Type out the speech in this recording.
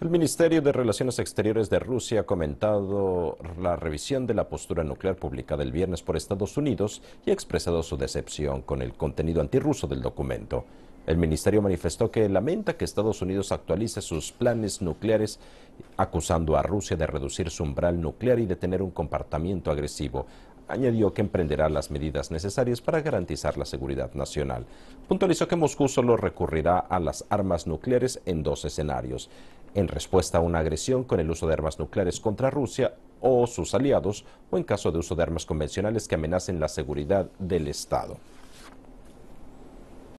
El Ministerio de Relaciones Exteriores de Rusia ha comentado la revisión de la postura nuclear publicada el viernes por Estados Unidos y ha expresado su decepción con el contenido antirruso del documento. El ministerio manifestó que lamenta que Estados Unidos actualice sus planes nucleares, acusando a Rusia de reducir su umbral nuclear y de tener un comportamiento agresivo. Añadió que emprenderá las medidas necesarias para garantizar la seguridad nacional. Puntualizó que Moscú solo recurrirá a las armas nucleares en dos escenarios en respuesta a una agresión con el uso de armas nucleares contra Rusia o sus aliados o en caso de uso de armas convencionales que amenacen la seguridad del Estado.